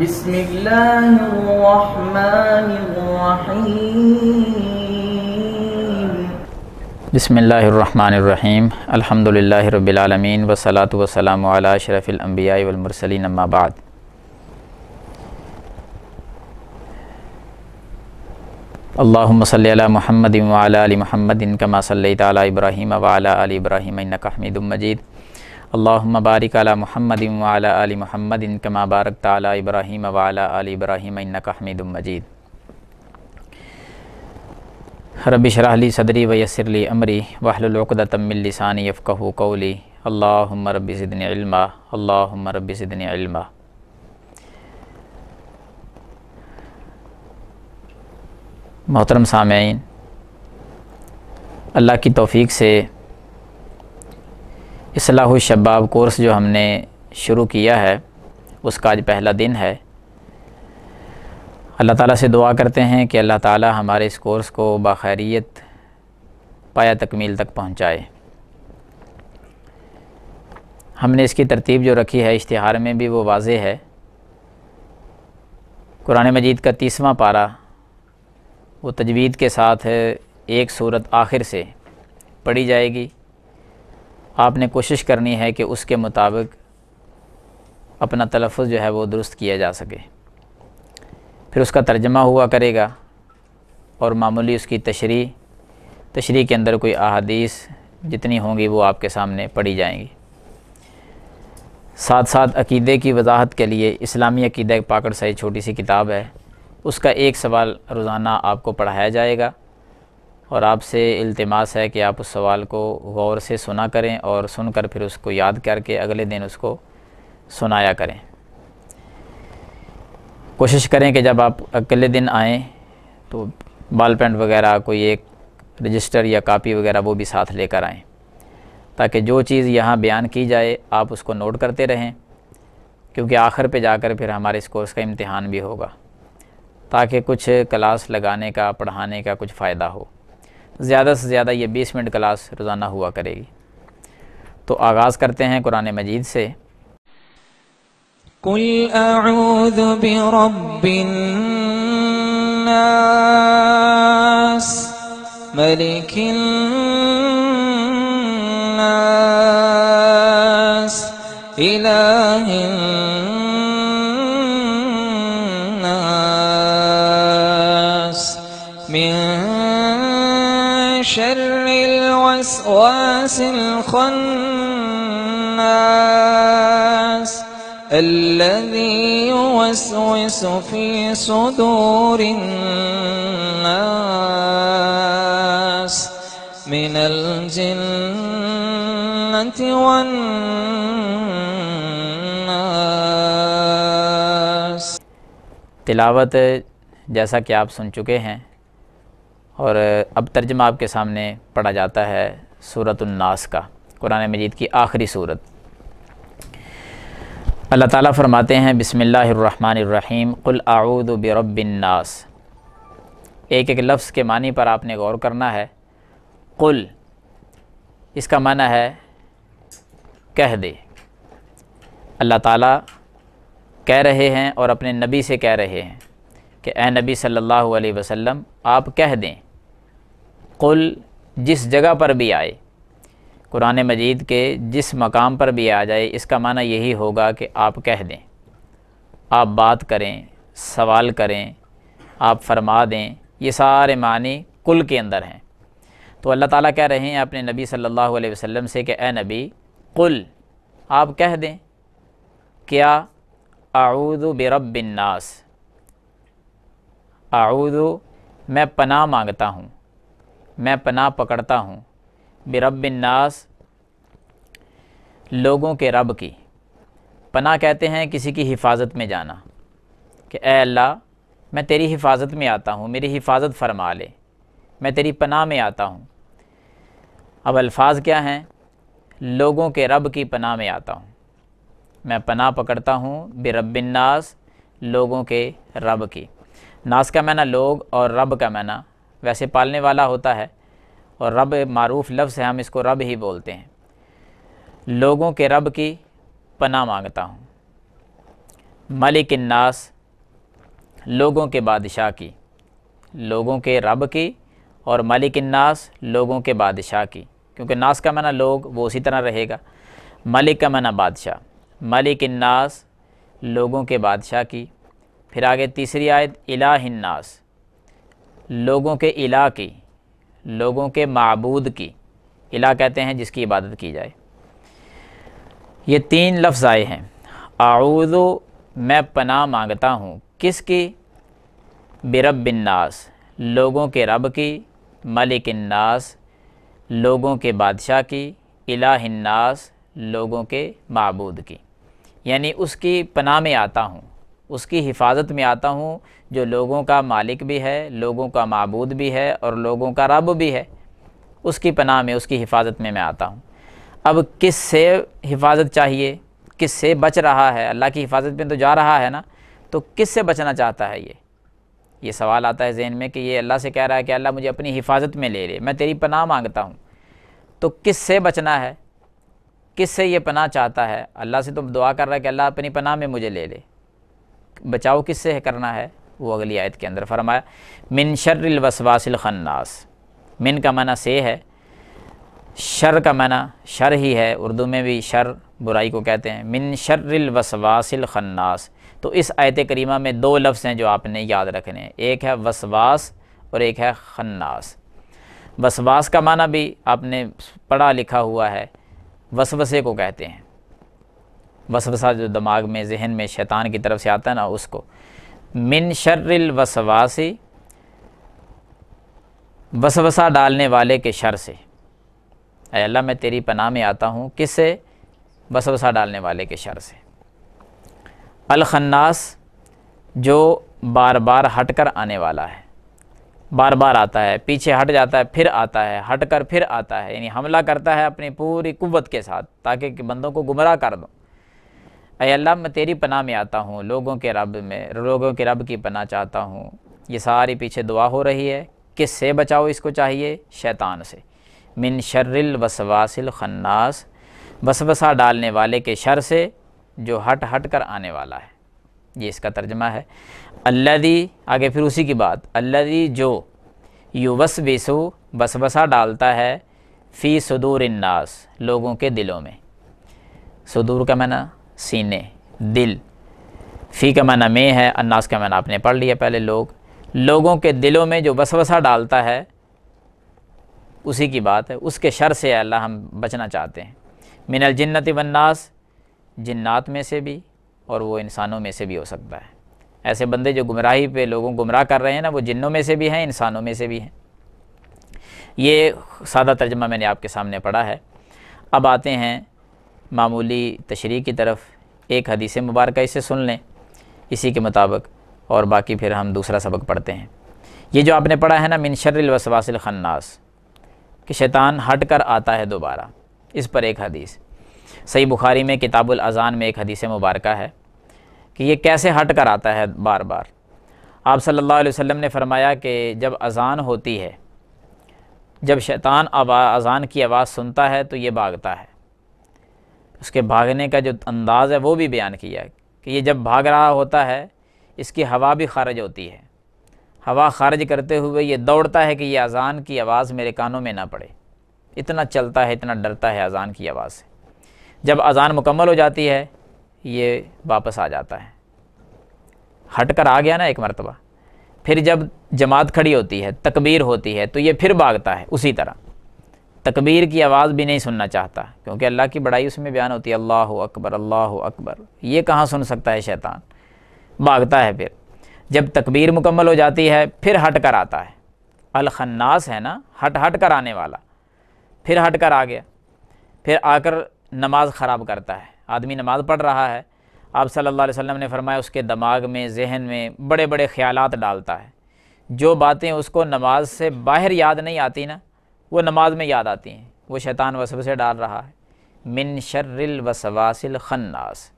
بسم اللہ الرحمن الرحیم بسم اللہ الرحمن الرحیم الحمدللہ رب العالمین والصلاة والسلام علی شرف الانبیاء والمرسلین اما بعد اللہم صلی علی محمد وعلی علی محمد کما صلیت علی ابراہیم وعلی علی ابراہیم انکا حمید مجید اللہ بارک علی محمد وعلی آل محمد کما انکمبارک علی ابراہیم وعلی آل ابراہیم انکا حمید مجید رب شرح لی صدری ویسر لی امری وحل العقد من لسانی قولی اللہم رب زدن علما اللہم رب زدن علما محترم سامعین اللہ کی توفیق سے اصلاح الشباب شباب کورس جو ہم نے شروع کیا ہے اس کا آج پہلا دن ہے اللہ تعالیٰ سے دعا کرتے ہیں کہ اللہ تعالیٰ ہمارے اس کورس کو باخیریت پایا تکمیل تک پہنچائے ہم نے اس کی ترتیب جو رکھی ہے اشتہار میں بھی وہ واضح ہے قرآن مجید کا تیسواں پارا وہ تجوید کے ساتھ ایک صورت آخر سے پڑھی جائے گی آپ نے کوشش کرنی ہے کہ اس کے مطابق اپنا تلفظ جو ہے وہ درست کیا جا سکے پھر اس کا ترجمہ ہوا کرے گا اور معمولی اس کی تشریح تشریح کے اندر کوئی احادیث جتنی ہوں گی وہ آپ کے سامنے پڑھی جائیں گی ساتھ ساتھ عقیدے کی وضاحت کے لیے اسلامی عقیدہ پاکڑ سائی چھوٹی سی کتاب ہے اس کا ایک سوال روزانہ آپ کو پڑھایا جائے گا اور آپ سے التماس ہے کہ آپ اس سوال کو غور سے سنا کریں اور سن کر پھر اس کو یاد کر کے اگلے دن اس کو سنایا کریں کوشش کریں کہ جب آپ اگلے دن آئیں تو بال پینٹ وغیرہ کوئی ایک رجسٹر یا کاپی وغیرہ وہ بھی ساتھ لے کر آئیں تاکہ جو چیز یہاں بیان کی جائے آپ اس کو نوٹ کرتے رہیں کیونکہ آخر پہ جا کر پھر ہمارے اس کورس کا امتحان بھی ہوگا تاکہ کچھ کلاس لگانے کا پڑھانے کا کچھ فائدہ ہو زیادہ سے زیادہ یہ بیس منٹ کلاس روزانہ ہوا کرے گی تو آغاز کرتے ہیں قرآن مجید سے قُلْ أَعُوذُ بِرَبِّ النَّاس مَلِكِ النَّاس إِلَاهِ النَّاس الوسواس الخناس الذي يوسوس في صدور الناس من الجنة والناس تلاوت جیسا کہ آپ سن چکے ہیں اور اب ترجمہ آپ کے سامنے پڑھا جاتا ہے صورت الناس کا قرآن مجید کی آخری صورت اللہ تعالیٰ فرماتے ہیں بسم اللہ الرحمن الرحیم قل اعوذ برب الناس ایک ایک لفظ کے معنی پر آپ نے غور کرنا ہے قل اس کا معنی ہے کہہ دے اللہ تعالیٰ کہہ رہے ہیں اور اپنے نبی سے کہہ رہے ہیں کہ اے نبی صلی اللہ علیہ وسلم آپ کہہ دیں قل جس جگہ پر بھی آئے قرآن مجید کے جس مقام پر بھی آ جائے اس کا معنی یہی ہوگا کہ آپ کہہ دیں آپ بات کریں سوال کریں آپ فرما دیں یہ سارے معنی کل کے اندر ہیں تو اللہ تعالیٰ کہہ رہے ہیں اپنے نبی صلی اللہ علیہ وسلم سے کہ اے نبی قل آپ کہہ دیں کیا اعوذ برب الناس اعوذ میں پناہ مانگتا ہوں میں پناہ پکڑتا ہوں برب الناس ناس لوگوں کے رب کی پناہ کہتے ہیں کسی کی حفاظت میں جانا کہ اے اللہ میں تیری حفاظت میں آتا ہوں میری حفاظت فرما لے میں تیری پناہ میں آتا ہوں اب الفاظ کیا ہیں لوگوں کے رب کی پناہ میں آتا ہوں میں پناہ پکڑتا ہوں برب رب ناس لوگوں کے رب کی ناس کا معنی لوگ اور رب کا معنی ویسے پالنے والا ہوتا ہے اور رب معروف لفظ ہے ہم اس کو رب ہی بولتے ہیں لوگوں کے رب کی پناہ مانگتا ہوں ملک الناس لوگوں کے بادشاہ کی لوگوں کے رب کی اور ملک الناس لوگوں کے بادشاہ کی کیونکہ ناس کا منع لوگ وہ اسی طرح رہے گا ملک کا منع بادشاہ ملک الناس لوگوں کے بادشاہ کی پھر آگے تیسری آیت الہ الناس لوگوں کے الہ کی لوگوں کے معبود کی الہ کہتے ہیں جس کی عبادت کی جائے یہ تین لفظ آئے ہیں اعوذ میں پناہ مانگتا ہوں کس کی برب الناس لوگوں کے رب کی ملک الناس لوگوں کے بادشاہ کی الہ الناس لوگوں کے معبود کی یعنی اس کی پناہ میں آتا ہوں اس کی حفاظت میں آتا ہوں جو لوگوں کا مالک بھی ہے لوگوں کا معبود بھی ہے اور لوگوں کا رب بھی ہے اس کی پناہ میں اس کی حفاظت میں میں آتا ہوں اب کس سے حفاظت چاہیے کس سے بچ رہا ہے اللہ کی حفاظت میں تو جا رہا ہے نا تو کس سے بچنا چاہتا ہے یہ یہ سوال آتا ہے ذہن میں کہ یہ اللہ سے کہہ رہا ہے کہ اللہ مجھے اپنی حفاظت میں لے لے میں تیری پناہ مانگتا ہوں تو کس سے بچنا ہے کس سے یہ پناہ چاہتا ہے اللہ سے تو دعا کر رہا ہے کہ اللہ اپنی پناہ میں مجھے لے لے بچاؤ کس سے کرنا ہے وہ اگلی آیت کے اندر فرمایا من شر الوسواس الخناس من کا معنی سے ہے شر کا معنی شر ہی ہے اردو میں بھی شر برائی کو کہتے ہیں من شر الوسواس الخناس تو اس آیت کریمہ میں دو لفظ ہیں جو آپ نے یاد رکھنے ہیں ایک ہے وسواس اور ایک ہے خناس وسواس کا معنی بھی آپ نے پڑھا لکھا ہوا ہے وسوسے کو کہتے ہیں وسوسہ جو دماغ میں ذہن میں شیطان کی طرف سے آتا ہے نا اس کو من شر الوسواسی وسوسہ ڈالنے والے کے شر سے اے اللہ میں تیری پناہ میں آتا ہوں کس سے وسوسہ ڈالنے والے کے شر سے الخناس جو بار بار ہٹ کر آنے والا ہے بار بار آتا ہے پیچھے ہٹ جاتا ہے پھر آتا ہے ہٹ کر پھر آتا ہے یعنی حملہ کرتا ہے اپنی پوری قوت کے ساتھ تاکہ بندوں کو گمراہ کر دو اے اللہ میں تیری پناہ میں آتا ہوں لوگوں کے رب میں لوگوں کے رب کی پناہ چاہتا ہوں یہ ساری پیچھے دعا ہو رہی ہے کس سے بچاؤ اس کو چاہیے شیطان سے من شر الوسواس الخناس وسوسہ ڈالنے والے کے شر سے جو ہٹ ہٹ کر آنے والا ہے یہ اس کا ترجمہ ہے اللہ دی آگے پھر اسی کی بات اللہ دی جو یو وس بیسو بس ڈالتا ہے فی صدور الناس لوگوں کے دلوں میں صدور کا معنی سینے دل فی کا معنی میں ہے اناس کا معنی آپ نے پڑھ لیا پہلے لوگ لوگوں کے دلوں میں جو وسوسہ ڈالتا ہے اسی کی بات ہے اس کے شر سے اللہ ہم بچنا چاہتے ہیں من الجنت والناس جنات میں سے بھی اور وہ انسانوں میں سے بھی ہو سکتا ہے ایسے بندے جو گمراہی پہ لوگوں گمراہ کر رہے ہیں نا وہ جنوں میں سے بھی ہیں انسانوں میں سے بھی ہیں یہ سادہ ترجمہ میں نے آپ کے سامنے پڑھا ہے اب آتے ہیں معمولی تشریح کی طرف ایک حدیث مبارکہ اسے سن لیں اسی کے مطابق اور باقی پھر ہم دوسرا سبق پڑھتے ہیں یہ جو آپ نے پڑھا ہے نا من شر الوسواس الخناس کہ شیطان ہٹ کر آتا ہے دوبارہ اس پر ایک حدیث صحیح بخاری میں کتاب الزان میں ایک حدیث مبارکہ ہے کہ یہ کیسے ہٹ کر آتا ہے بار بار آپ صلی اللہ علیہ وسلم نے فرمایا کہ جب اذان ہوتی ہے جب شیطان اذان کی آواز سنتا ہے تو یہ بھاگتا ہے اس کے بھاگنے کا جو انداز ہے وہ بھی بیان کیا کہ یہ جب بھاگ رہا ہوتا ہے اس کی ہوا بھی خارج ہوتی ہے ہوا خارج کرتے ہوئے یہ دوڑتا ہے کہ یہ اذان کی آواز میرے کانوں میں نہ پڑے اتنا چلتا ہے اتنا ڈرتا ہے اذان کی آواز سے جب اذان مکمل ہو جاتی ہے یہ واپس آ جاتا ہے ہٹ کر آ گیا نا ایک مرتبہ پھر جب جماعت کھڑی ہوتی ہے تکبیر ہوتی ہے تو یہ پھر بھاگتا ہے اسی طرح تکبیر کی آواز بھی نہیں سننا چاہتا کیونکہ اللہ کی بڑائی اس میں بیان ہوتی ہے اللہ اکبر اللہ اکبر یہ کہاں سن سکتا ہے شیطان بھاگتا ہے پھر جب تکبیر مکمل ہو جاتی ہے پھر ہٹ کر آتا ہے الخناس ہے نا ہٹ ہٹ کر آنے والا پھر ہٹ کر آ گیا پھر آ کر نماز خراب کرتا ہے آدمی نماز پڑھ رہا ہے آپ صلی اللہ علیہ وسلم نے فرمایا اس کے دماغ میں ذہن میں بڑے بڑے خیالات ڈالتا ہے جو باتیں اس کو نماز سے باہر یاد نہیں آتی نا وہ نماز میں یاد آتی ہیں وہ شیطان وسوسے سے ڈال رہا ہے من شر الوسواس الخناس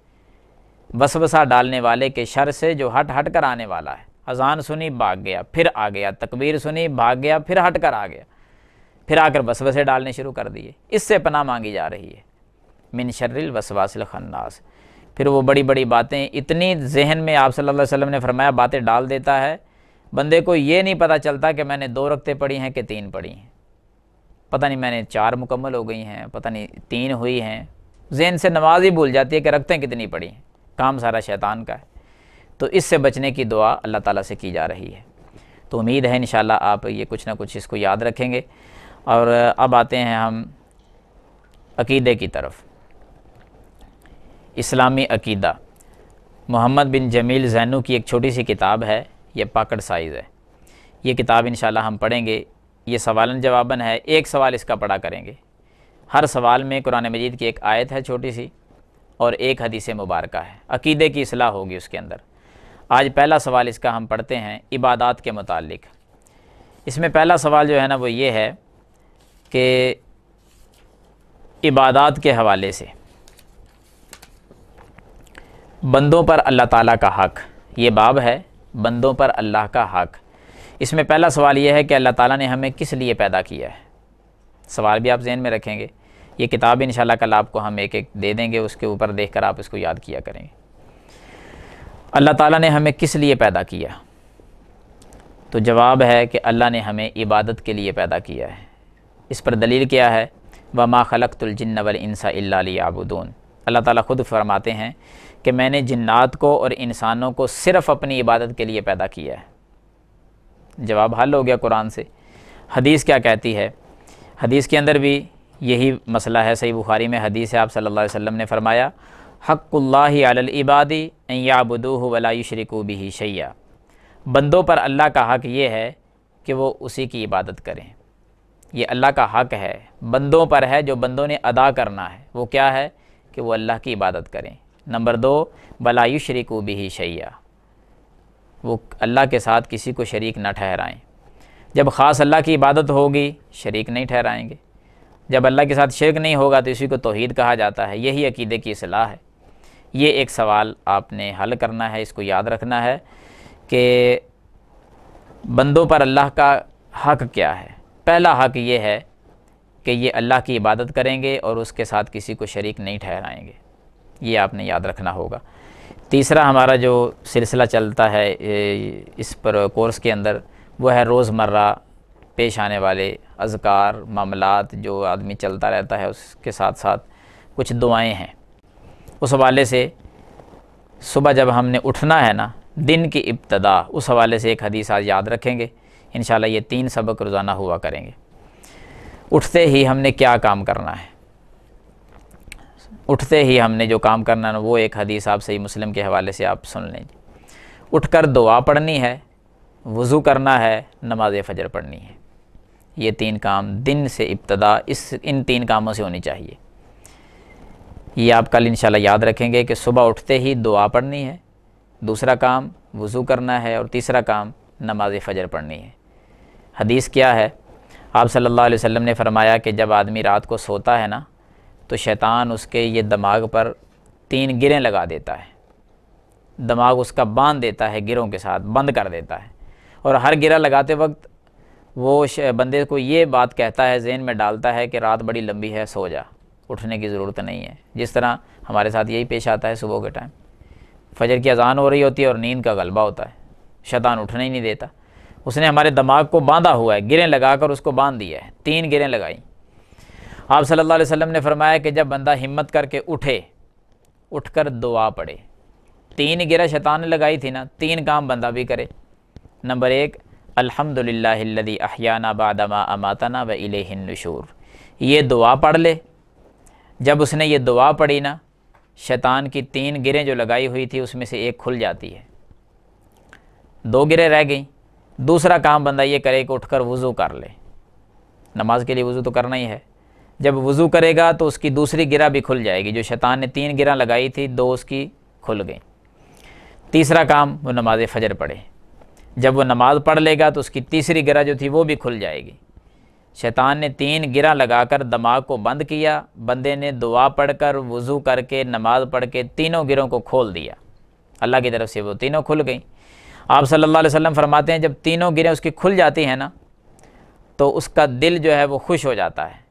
وسوسہ ڈالنے والے کے شر سے جو ہٹ ہٹ کر آنے والا ہے اذان سنی بھاگ گیا پھر آ گیا تکبیر سنی بھاگ گیا پھر ہٹ کر آ گیا پھر آ کر وسوسے ڈالنے شروع کر دیے اس سے پناہ مانگی جا رہی ہے من شر الوسواس الخناس پھر وہ بڑی بڑی باتیں اتنی ذہن میں آپ صلی اللہ علیہ وسلم نے فرمایا باتیں ڈال دیتا ہے بندے کو یہ نہیں پتہ چلتا کہ میں نے دو رکھتے پڑھی ہیں کہ تین پڑھی ہیں پتہ نہیں میں نے چار مکمل ہو گئی ہیں پتہ نہیں تین ہوئی ہیں ذہن سے نماز ہی بھول جاتی ہے کہ رکھتے ہیں کتنی پڑی ہیں کام سارا شیطان کا ہے تو اس سے بچنے کی دعا اللہ تعالیٰ سے کی جا رہی ہے تو امید ہے انشاءاللہ آپ یہ کچھ نہ کچھ اس کو یاد رکھیں گے اور اب آتے ہیں ہم عقیدے کی طرف اسلامی عقیدہ محمد بن جمیل زینو کی ایک چھوٹی سی کتاب ہے یہ پاکٹ سائز ہے یہ کتاب انشاءاللہ ہم پڑھیں گے یہ سوالن جواباً ہے ایک سوال اس کا پڑھا کریں گے ہر سوال میں قرآن مجید کی ایک آیت ہے چھوٹی سی اور ایک حدیث مبارکہ ہے عقیدے کی اصلاح ہوگی اس کے اندر آج پہلا سوال اس کا ہم پڑھتے ہیں عبادات کے متعلق اس میں پہلا سوال جو ہے نا وہ یہ ہے کہ عبادات کے حوالے سے بندوں پر اللہ تعالیٰ کا حق یہ باب ہے بندوں پر اللہ کا حق اس میں پہلا سوال یہ ہے کہ اللہ تعالیٰ نے ہمیں کس لیے پیدا کیا ہے سوال بھی آپ ذہن میں رکھیں گے یہ کتاب انشاءاللہ کل آپ کو ہم ایک ایک دے دیں گے اس کے اوپر دیکھ کر آپ اس کو یاد کیا کریں گے اللہ تعالیٰ نے ہمیں کس لیے پیدا کیا تو جواب ہے کہ اللہ نے ہمیں عبادت کے لیے پیدا کیا ہے اس پر دلیل کیا ہے وما وَالْإِنسَ الجن لِيَعْبُدُونَ اللہ تعالیٰ خود فرماتے ہیں کہ میں نے جنات کو اور انسانوں کو صرف اپنی عبادت کے لیے پیدا کیا ہے جواب حل ہو گیا قرآن سے حدیث کیا کہتی ہے حدیث کے اندر بھی یہی مسئلہ ہے صحیح بخاری میں حدیث ہے آپ صلی اللہ علیہ وسلم نے فرمایا حق اللہ العبادی ان یعبدوہ ولا یشرکو بہی شیعہ بندوں پر اللہ کا حق یہ ہے کہ وہ اسی کی عبادت کریں یہ اللہ کا حق ہے بندوں پر ہے جو بندوں نے ادا کرنا ہے وہ کیا ہے کہ وہ اللہ کی عبادت کریں نمبر دو بلا یشرکو بہی شیعہ وہ اللہ کے ساتھ کسی کو شریک نہ ٹھہرائیں جب خاص اللہ کی عبادت ہوگی شریک نہیں ٹھہرائیں گے جب اللہ کے ساتھ شرک نہیں ہوگا تو اسی کو توحید کہا جاتا ہے یہی عقیدے کی اصلاح ہے یہ ایک سوال آپ نے حل کرنا ہے اس کو یاد رکھنا ہے کہ بندوں پر اللہ کا حق کیا ہے پہلا حق یہ ہے کہ یہ اللہ کی عبادت کریں گے اور اس کے ساتھ کسی کو شریک نہیں ٹھہرائیں گے یہ آپ نے یاد رکھنا ہوگا تیسرا ہمارا جو سلسلہ چلتا ہے اس پر کورس کے اندر وہ ہے روز مرہ پیش آنے والے اذکار معاملات جو آدمی چلتا رہتا ہے اس کے ساتھ ساتھ کچھ دعائیں ہیں اس حوالے سے صبح جب ہم نے اٹھنا ہے نا دن کی ابتدا اس حوالے سے ایک حدیث آج یاد رکھیں گے انشاءاللہ یہ تین سبق روزانہ ہوا کریں گے اٹھتے ہی ہم نے کیا کام کرنا ہے اٹھتے ہی ہم نے جو کام کرنا وہ ایک حدیث آپ صحیح مسلم کے حوالے سے آپ سن لیں جی۔ اٹھ کر دعا پڑھنی ہے وضو کرنا ہے نماز فجر پڑھنی ہے یہ تین کام دن سے ابتدا اس ان تین کاموں سے ہونی چاہیے یہ آپ کل انشاءاللہ یاد رکھیں گے کہ صبح اٹھتے ہی دعا پڑھنی ہے دوسرا کام وضو کرنا ہے اور تیسرا کام نماز فجر پڑھنی ہے حدیث کیا ہے آپ صلی اللہ علیہ وسلم نے فرمایا کہ جب آدمی رات کو سوتا ہے نا تو شیطان اس کے یہ دماغ پر تین گریں لگا دیتا ہے دماغ اس کا باندھ دیتا ہے گروں کے ساتھ بند کر دیتا ہے اور ہر گرہ لگاتے وقت وہ بندے کو یہ بات کہتا ہے ذہن میں ڈالتا ہے کہ رات بڑی لمبی ہے سو جا اٹھنے کی ضرورت نہیں ہے جس طرح ہمارے ساتھ یہی پیش آتا ہے صبح کے ٹائم فجر کی اذان ہو رہی ہوتی ہے اور نیند کا غلبہ ہوتا ہے شیطان اٹھنے ہی نہیں دیتا اس نے ہمارے دماغ کو باندھا ہوا ہے گریں لگا کر اس کو باندھ دیا ہے تین گریں لگائیں آپ صلی اللہ علیہ وسلم نے فرمایا کہ جب بندہ ہمت کر کے اٹھے اٹھ کر دعا پڑھے تین گرہ شیطان نے لگائی تھی نا تین کام بندہ بھی کرے نمبر ایک الحمد للہ ہلدی احیانہ بادما و الیہ النشور یہ دعا پڑھ لے جب اس نے یہ دعا پڑھی نا شیطان کی تین گریں جو لگائی ہوئی تھی اس میں سے ایک کھل جاتی ہے دو گریں رہ گئیں دوسرا کام بندہ یہ کرے کہ اٹھ کر وضو کر لے نماز کے لیے وضو تو کرنا ہی ہے جب وضو کرے گا تو اس کی دوسری گرا بھی کھل جائے گی جو شیطان نے تین گرہ لگائی تھی دو اس کی کھل گئی تیسرا کام وہ نماز فجر پڑھے جب وہ نماز پڑھ لے گا تو اس کی تیسری گرہ جو تھی وہ بھی کھل جائے گی شیطان نے تین گرہ لگا کر دماغ کو بند کیا بندے نے دعا پڑھ کر وضو کر کے نماز پڑھ کے تینوں گروں کو کھول دیا اللہ کی طرف سے وہ تینوں کھل گئیں آپ صلی اللہ علیہ وسلم فرماتے ہیں جب تینوں گریں اس کی کھل جاتی ہیں نا تو اس کا دل جو ہے وہ خوش ہو جاتا ہے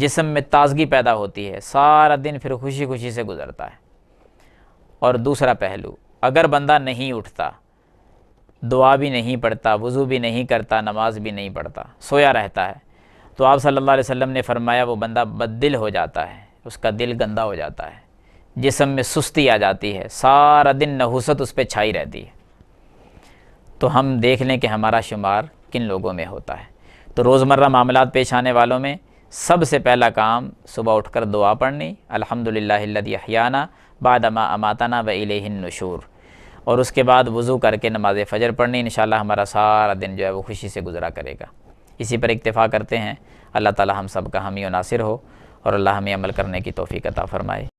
جسم میں تازگی پیدا ہوتی ہے سارا دن پھر خوشی خوشی سے گزرتا ہے اور دوسرا پہلو اگر بندہ نہیں اٹھتا دعا بھی نہیں پڑھتا وضو بھی نہیں کرتا نماز بھی نہیں پڑھتا سویا رہتا ہے تو آپ صلی اللہ علیہ وسلم نے فرمایا وہ بندہ بد دل ہو جاتا ہے اس کا دل گندہ ہو جاتا ہے جسم میں سستی آ جاتی ہے سارا دن نحوست اس پہ چھائی رہتی ہے تو ہم دیکھ لیں کہ ہمارا شمار کن لوگوں میں ہوتا ہے تو روز مرہ معاملات پیش آنے والوں میں سب سے پہلا کام صبح اٹھ کر دعا پڑھنی الحمد للہ اللََ بعدما بادام اماتانہ بہ اِل ہند اور اس کے بعد وضو کر کے نماز فجر پڑھنی انشاءاللہ ہمارا سارا دن جو ہے وہ خوشی سے گزرا کرے گا اسی پر اکتفا کرتے ہیں اللہ تعالی ہم سب کا ہم و ناصر ہو اور اللہ ہمیں عمل کرنے کی توفیق عطا فرمائے